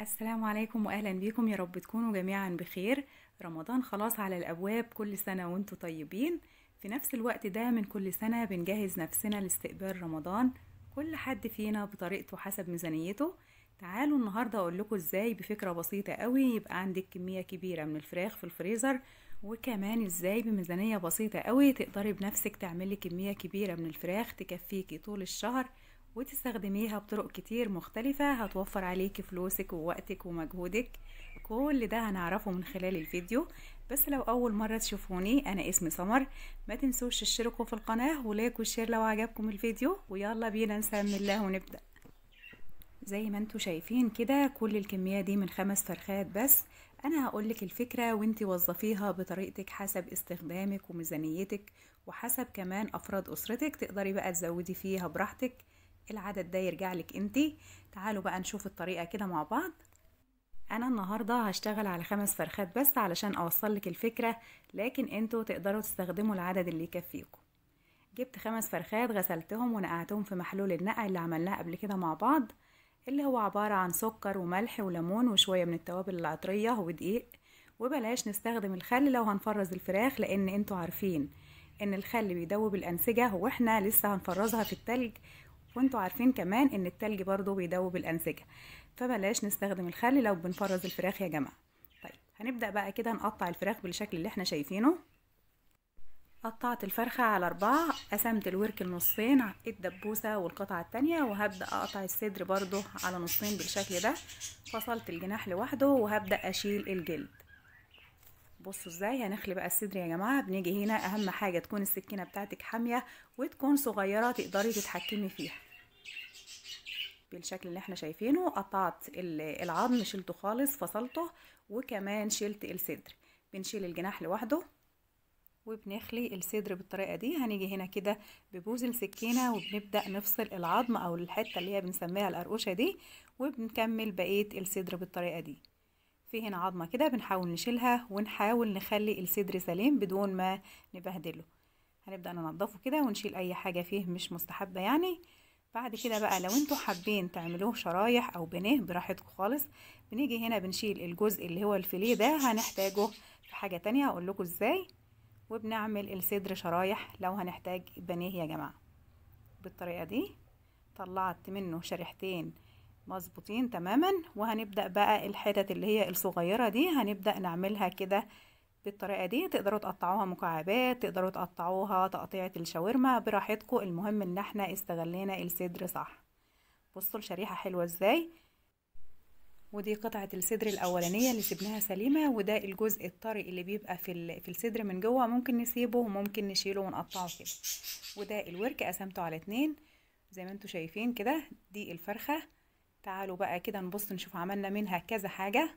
السلام عليكم واهلا بيكم يا رب تكونوا جميعا بخير رمضان خلاص على الابواب كل سنه وانتم طيبين في نفس الوقت ده من كل سنه بنجهز نفسنا لاستقبال رمضان كل حد فينا بطريقته حسب ميزانيته تعالوا النهارده اقول لكم ازاي بفكره بسيطه قوي يبقى عندك كميه كبيره من الفراخ في الفريزر وكمان ازاي بميزانيه بسيطه قوي تقدري بنفسك تعملي كميه كبيره من الفراخ تكفيكي طول الشهر وتستخدميها بطرق كتير مختلفة هتوفر عليكي فلوسك ووقتك ومجهودك كل ده هنعرفه من خلال الفيديو بس لو أول مرة تشوفوني أنا اسمي سمر ما تنسوش تشتركوا في القناة ولايك وشير لو عجبكم الفيديو ويلا بينا نسمي الله ونبدأ زي ما انتوا شايفين كده كل الكمية دي من خمس فرخات بس انا هقولك الفكرة وانتي وظفيها بطريقتك حسب استخدامك وميزانيتك وحسب كمان افراد اسرتك تقدري بقى تزودي فيها براحتك العدد ده يرجع لك انت تعالوا بقى نشوف الطريقة كده مع بعض انا النهاردة هشتغل على خمس فرخات بس علشان اوصل لك الفكرة لكن انتوا تقدروا تستخدموا العدد اللي يكفيكم جبت خمس فرخات غسلتهم ونقعتهم في محلول النقع اللي عملناه قبل كده مع بعض اللي هو عبارة عن سكر وملح وليمون وشوية من التوابل العطرية ودقيق وبلاش نستخدم الخل لو هنفرز الفراخ لان انتوا عارفين ان الخل بيدوب الانسجه واحنا لسه هنفرزها في التلج وانتوا عارفين كمان ان التلج برضو بيدوب الانسجه فبلاش نستخدم الخل لو بنفرز الفراخ يا جماعه طيب هنبدا بقى كده نقطع الفراخ بالشكل اللي احنا شايفينه قطعت الفرخة على أربعة قسمت الورك لنصين الدبوسة والقطعة التانية وهبدأ أقطع الصدر برضو على نصين بالشكل ده فصلت الجناح لوحده وهبدأ أشيل الجلد بصوا ازاي هنخلي بقى الصدر يا جماعه بنيجي هنا اهم حاجه تكون السكينه بتاعتك حاميه وتكون صغيره تقدري تتحكمي فيها بالشكل اللي احنا شايفينه قطعت العظم شلته خالص فصلته وكمان شلت الصدر بنشيل الجناح لوحده وبنخلي الصدر بالطريقه دي هنيجي هنا كده ببوز السكينه وبنبدا نفصل العظم او الحته اللي هي بنسميها القرقوشه دي وبنكمل بقيه الصدر بالطريقه دي في هنا عظمة كده بنحاول نشيلها ونحاول نخلي الصدر سليم بدون ما نبهدله هنبدأ ننضفه كده ونشيل أي حاجة فيه مش مستحبة يعني بعد كده بقى لو انتوا حابين تعملوه شرايح او بنيه براحتكم خالص بنيجي هنا بنشيل الجزء اللي هو الفيليه ده هنحتاجه في حاجة تانية اقول لكم ازاي وبنعمل الصدر شرايح لو هنحتاج بنيه يا جماعة بالطريقة دي طلعت منه شريحتين مظبوطين تماما وهنبدأ بقى الحتت اللي هي الصغيرة دي هنبدأ نعملها كده بالطريقة دي تقدروا تقطعوها مكعبات تقدروا تقطعوها تقطيعة الشاورما براحتكم المهم ان احنا استغلينا الصدر صح بصوا الشريحة حلوة ازاي ودي قطعة الصدر الأولانية اللي سيبناها سليمة وده الجزء الطري اللي بيبقى في, في الصدر من جوه ممكن نسيبه وممكن نشيله ونقطعه كده وده الورك قسمته على اتنين زي ما انتوا شايفين كده دي الفرخة تعالوا بقى كده نبص نشوف عملنا منها كذا حاجة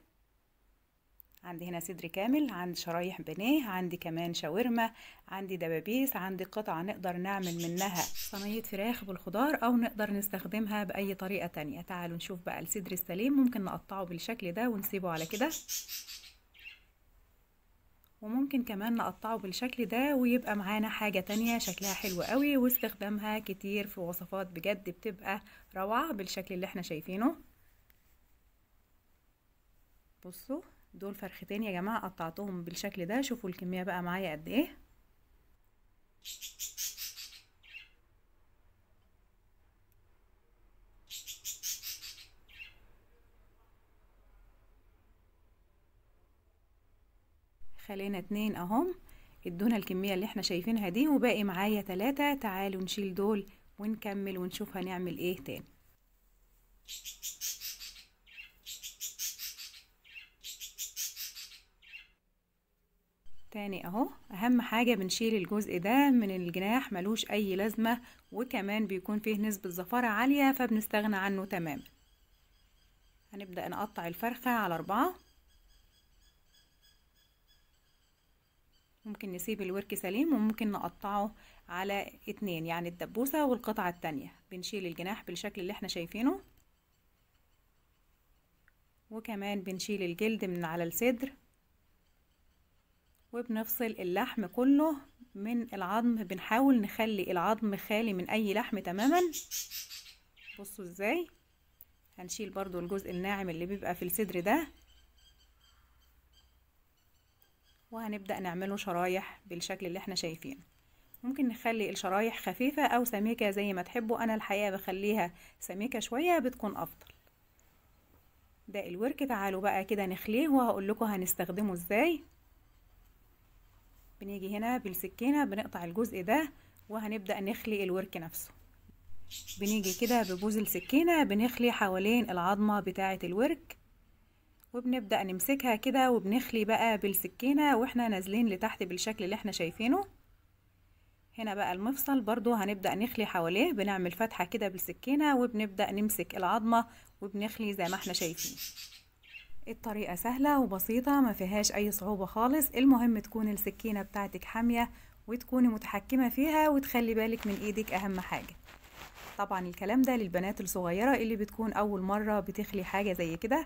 عندي هنا صدر كامل عندي شرايح بنيه عندي كمان شاورما عندي دبابيس عندي قطع نقدر نعمل منها صينية فراخ بالخضار او نقدر نستخدمها باي طريقة تانية تعالوا نشوف بقى الصدر السليم ممكن نقطعه بالشكل ده ونسيبه على كده وممكن كمان نقطعه بالشكل ده ويبقى معانا حاجة تانية شكلها حلو قوي واستخدامها كتير في وصفات بجد بتبقى روعة بالشكل اللي احنا شايفينه بصوا دول فرختين يا جماعة قطعتهم بالشكل ده شوفوا الكمية بقى معايا قد ايه خلينا اتنين اهم ادونا الكمية اللي احنا شايفينها دي وباقي معايا تلاتة تعالوا نشيل دول ونكمل ونشوف هنعمل ايه تاني تاني اهو اهم حاجة بنشيل الجزء ده من الجناح ملوش اي لازمة وكمان بيكون فيه نسبة زفارة عالية فبنستغنى عنه تماما هنبدأ نقطع الفرخة على اربعة ممكن نسيب الورك سليم وممكن نقطعه على اتنين يعني الدبوسة والقطعة التانية بنشيل الجناح بالشكل اللي احنا شايفينه وكمان بنشيل الجلد من على الصدر وبنفصل اللحم كله من العظم بنحاول نخلي العظم خالي من اي لحم تماما بصوا ازاي هنشيل برضو الجزء الناعم اللي بيبقى في الصدر ده وهنبدأ نعمله شرايح بالشكل اللي احنا شايفينه ممكن نخلي الشرايح خفيفة أو سميكة زي ما تحبوا أنا الحقيقة بخليها سميكة شوية بتكون أفضل ده الورك تعالوا بقى كده نخليه وهقول لكم هنستخدمه ازاي بنيجي هنا بالسكينة بنقطع الجزء ده وهنبدأ نخلي الورك نفسه بنيجي كده ببوز السكينة بنخلي حوالين العظمة بتاعة الورك وبنبدأ نمسكها كده وبنخلي بقى بالسكينة واحنا نازلين لتحت بالشكل اللي احنا شايفينه هنا بقى المفصل برضو هنبدأ نخلي حواليه بنعمل فتحة كده بالسكينة وبنبدأ نمسك العظمة وبنخلي زي ما احنا شايفين الطريقة سهلة وبسيطة ما فيهاش أي صعوبة خالص المهم تكون السكينة بتاعتك حامية وتكوني متحكمة فيها وتخلي بالك من ايدك أهم حاجة طبعا الكلام ده للبنات الصغيرة اللي بتكون أول مرة بتخلي حاجة زي كده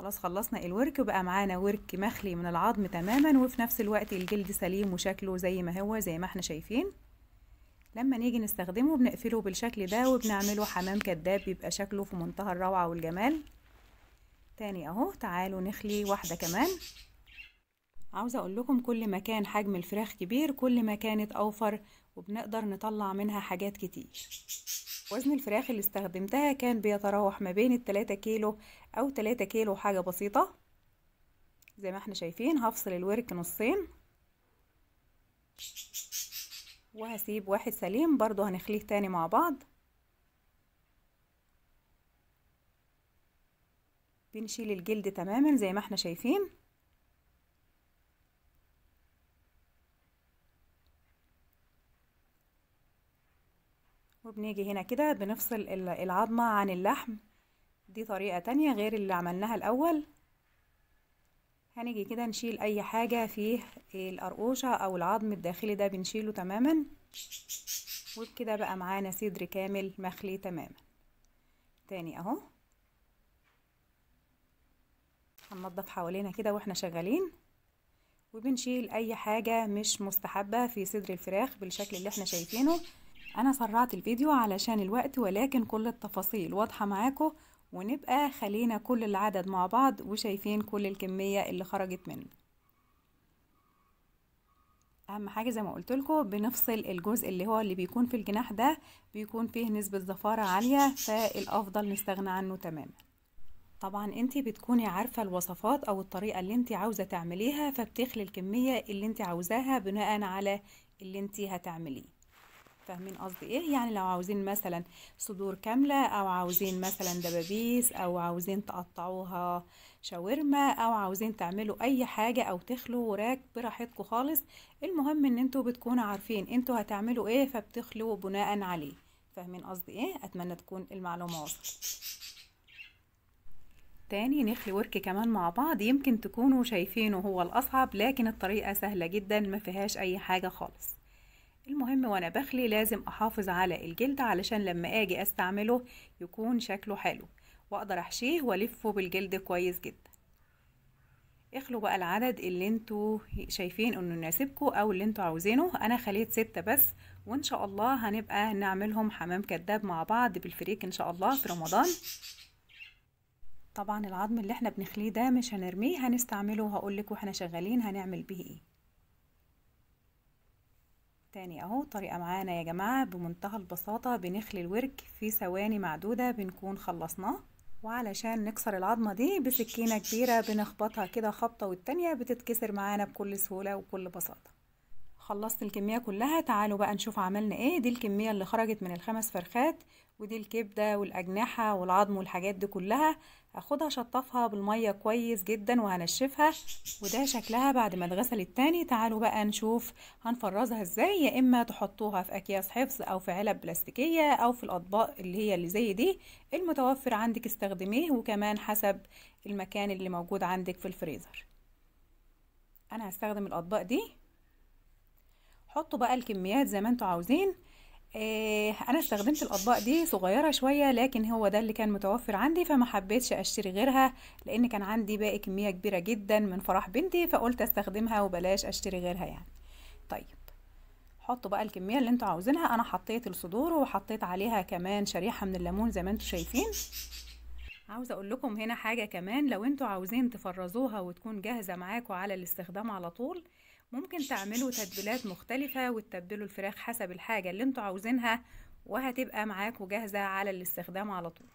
خلاص خلصنا الورك وبقى معانا ورك مخلي من العظم تماما وفي نفس الوقت الجلد سليم وشكله زي ما هو زي ما احنا شايفين لما نيجي نستخدمه بنقفله بالشكل ده وبنعمله حمام كذاب بيبقى شكله في منتهى الروعة والجمال تاني اهو تعالوا نخلي واحدة كمان عاوزة أقول لكم كل ما كان حجم الفراخ كبير كل ما كانت أوفر وبنقدر نطلع منها حاجات كتير وزن الفراخ اللي استخدمتها كان بيتراوح ما بين التلاتة كيلو أو تلاتة كيلو حاجة بسيطة زي ما احنا شايفين هفصل الورك نصين وهسيب واحد سليم برضو هنخليه تاني مع بعض بنشيل الجلد تماما زي ما احنا شايفين وبنيجي هنا كده بنفصل العظمة عن اللحم دي طريقة تانية غير اللي عملناها الأول هنيجي كده نشيل أي حاجة فيه القرقوشة أو العظم الداخلي ده بنشيله تماما وبكده بقى معانا صدر كامل مخلي تماما تاني أهو هننضف حوالينا كده واحنا شغالين وبنشيل أي حاجة مش مستحبة في صدر الفراخ بالشكل اللي احنا شايفينه انا سرعت الفيديو علشان الوقت ولكن كل التفاصيل واضحة معاكم ونبقى خلينا كل العدد مع بعض وشايفين كل الكمية اللي خرجت منه اهم حاجة زي ما قلت بنفصل الجزء اللي هو اللي بيكون في الجناح ده بيكون فيه نسبة زفارة عالية فالافضل نستغنى عنه تماما طبعا انتي بتكوني عارفة الوصفات او الطريقة اللي انتي عاوزة تعمليها فبتخلي الكمية اللي انتي عاوزاها بناء على اللي انتي هتعمليه فاهمين قصدي ايه يعني لو عاوزين مثلا صدور كاملة او عاوزين مثلا دبابيس او عاوزين تقطعوها شاورما او عاوزين تعملوا اي حاجة او تخلوا وراك براحتكم خالص المهم ان انتوا بتكونوا عارفين انتوا هتعملوا ايه فبتخلوا بناء عليه فاهمين قصدي ايه اتمنى تكون المعلومة واضحة تاني نخلي ورك كمان مع بعض يمكن تكونوا شايفينه هو الأصعب لكن الطريقة سهلة جدا ما فيهاش أي حاجة خالص المهم وانا بخلي لازم احافظ على الجلد علشان لما اجي استعمله يكون شكله حلو واقدر احشيه والفه بالجلد كويس جدا اخلوا بقى العدد اللي انتوا شايفين انه يناسبكوا او اللي انتوا عاوزينه انا خليت ستة بس وان شاء الله هنبقى نعملهم حمام كداب مع بعض بالفريك ان شاء الله في رمضان طبعا العظم اللي احنا بنخليه ده مش هنرميه هنستعمله وهقولك واحنا شغالين هنعمل بيه ايه تاني اهو طريقة معانا يا جماعة بمنتهى البساطة بنخلي الورك في ثواني معدودة بنكون خلصناه وعلشان نكسر العظمة دي بسكينة كبيرة بنخبطها كده خبطة والتانية بتتكسر معانا بكل سهولة وكل بساطة خلصت الكمية كلها تعالوا بقى نشوف عملنا ايه دي الكمية اللي خرجت من الخمس فرخات ودي الكبدة والأجنحة والعظم والحاجات دي كلها هاخدها شطفها بالمية كويس جدا وهنشفها وده شكلها بعد ما اتغسلت تاني تعالوا بقى نشوف هنفرزها ازاي يا اما تحطوها في اكياس حفظ او في علب بلاستيكية او في الاطباق اللي هي اللي زي دي المتوفر عندك استخدميه وكمان حسب المكان اللي موجود عندك في الفريزر انا هستخدم الاطباق دي حطوا بقى الكميات زي ما انتوا عاوزين آه انا استخدمت الاطباق دي صغيره شويه لكن هو ده اللي كان متوفر عندي فما حبيتش اشتري غيرها لان كان عندي باقي كميه كبيره جدا من فرح بنتي فقلت استخدمها وبلاش اشتري غيرها يعني طيب حطوا بقى الكميه اللي انتوا عاوزينها انا حطيت الصدور وحطيت عليها كمان شريحه من الليمون زي ما انتوا شايفين عاوزه اقول لكم هنا حاجه كمان لو انتوا عاوزين تفرزوها وتكون جاهزه معاكم على الاستخدام على طول ممكن تعملوا تتبيلات مختلفة وتتبلوا الفراخ حسب الحاجة اللي انتوا عاوزينها وهتبقى معاكوا جاهزة على الاستخدام على طول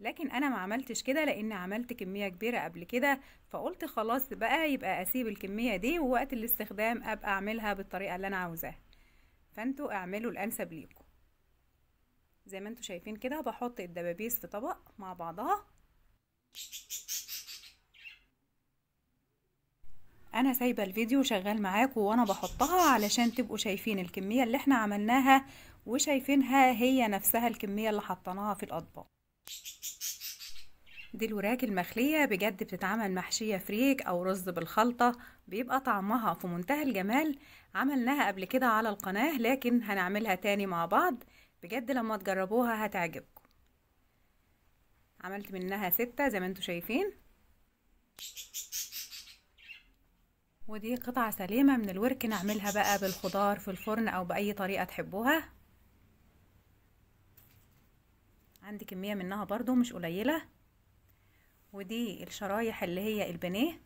لكن انا ما عملتش كده لان عملت كمية كبيرة قبل كده فقلت خلاص بقى يبقى اسيب الكمية دي ووقت الاستخدام ابقى اعملها بالطريقة اللي انا عاوزاها فانتوا اعملوا الانسب ليكم زي ما انتوا شايفين كده بحط الدبابيس في طبق مع بعضها انا سايبه الفيديو شغال معاكم وانا بحطها علشان تبقوا شايفين الكميه اللي احنا عملناها وشايفينها هي نفسها الكميه اللي حطيناها في الاطباق دي الوراك المخلية بجد بتتعمل محشية فريك أو رز بالخلطة بيبقى طعمها في منتهى الجمال عملناها قبل كده على القناة لكن هنعملها تاني مع بعض بجد لما تجربوها هتعجبكم عملت منها ستة زي ما انتوا شايفين ودي قطعة سليمة من الورك نعملها بقى بالخضار في الفرن او باي طريقة تحبوها عندي كمية منها برضو مش قليلة ودي الشرايح اللي هي البنيه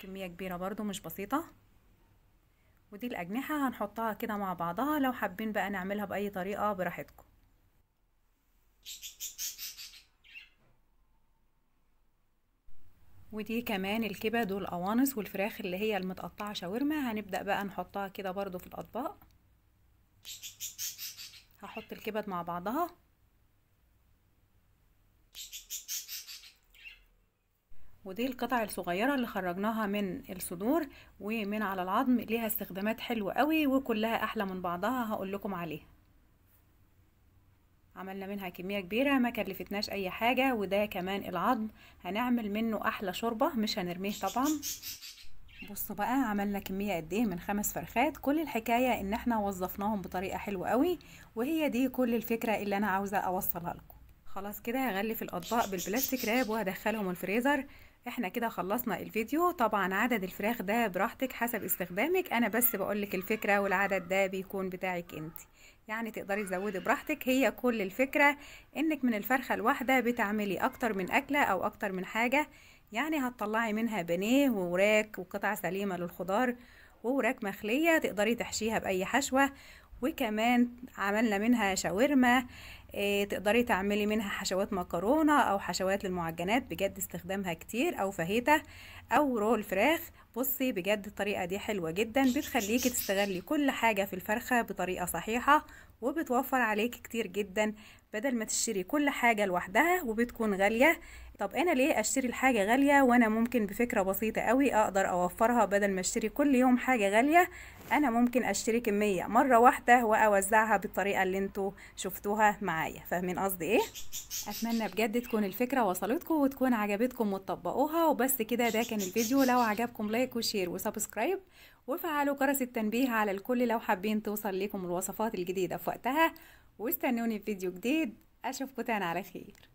كمية كبيرة برضو مش بسيطة ودي الأجنحة هنحطها كده مع بعضها لو حابين بقى نعملها بأي طريقة براحتكم ودي كمان الكبد والقوانص والفراخ اللي هي المتقطعة شاورما هنبدأ بقى نحطها كده برضو في الأطباق هحط الكبد مع بعضها ودي القطع الصغيرة اللي خرجناها من الصدور ومن على العظم ليها استخدامات حلوة قوي وكلها أحلى من بعضها هقول لكم عليها عملنا منها كمية كبيرة ما كلفتناش اي حاجة وده كمان العظم هنعمل منه احلى شوربة مش هنرميه طبعا بصوا بقى عملنا كمية قد ايه من خمس فرخات كل الحكاية ان احنا وظفناهم بطريقة حلوة قوي وهي دي كل الفكرة اللي انا عاوزة اوصلها لكم خلاص كده هغلف الاطباق بالبلاستيك راب وهدخلهم الفريزر احنا كده خلصنا الفيديو طبعا عدد الفراخ ده براحتك حسب استخدامك انا بس بقولك الفكرة والعدد ده بيكون بتاعك انت يعني تقدري تزودي براحتك هي كل الفكرة انك من الفرخة الواحدة بتعملي اكتر من اكلة او اكتر من حاجة يعني هتطلعي منها بانيه ووراك وقطع سليمة للخضار ووراك مخلية تقدري تحشيها بأي حشوة وكمان عملنا منها شاورما آه، تقدري تعملي منها حشوات مكرونة أو حشوات للمعجنات بجد استخدامها كتير أو فاهيتة أو رول فراخ بصي بجد الطريقة دي حلوة جدا بتخليكي تستغلي كل حاجة في الفرخة بطريقة صحيحة وبتوفر عليك كتير جدا بدل ما تشتري كل حاجة لوحدها وبتكون غالية طب انا ليه اشتري الحاجه غاليه وانا ممكن بفكره بسيطه قوي اقدر اوفرها بدل ما اشتري كل يوم حاجه غاليه انا ممكن اشتري كميه مره واحده واوزعها بالطريقه اللي انتوا شفتوها معايا فاهمين قصدي ايه اتمنى بجد تكون الفكره وصلتكم وتكون عجبتكم وتطبقوها وبس كده ده كان الفيديو لو عجبكم لايك وشير وسبسكرايب وفعلوا جرس التنبيه على الكل لو حابين توصل لكم الوصفات الجديدة في وقتها واستنوني في فيديو جديد أشوفكم تاني على خير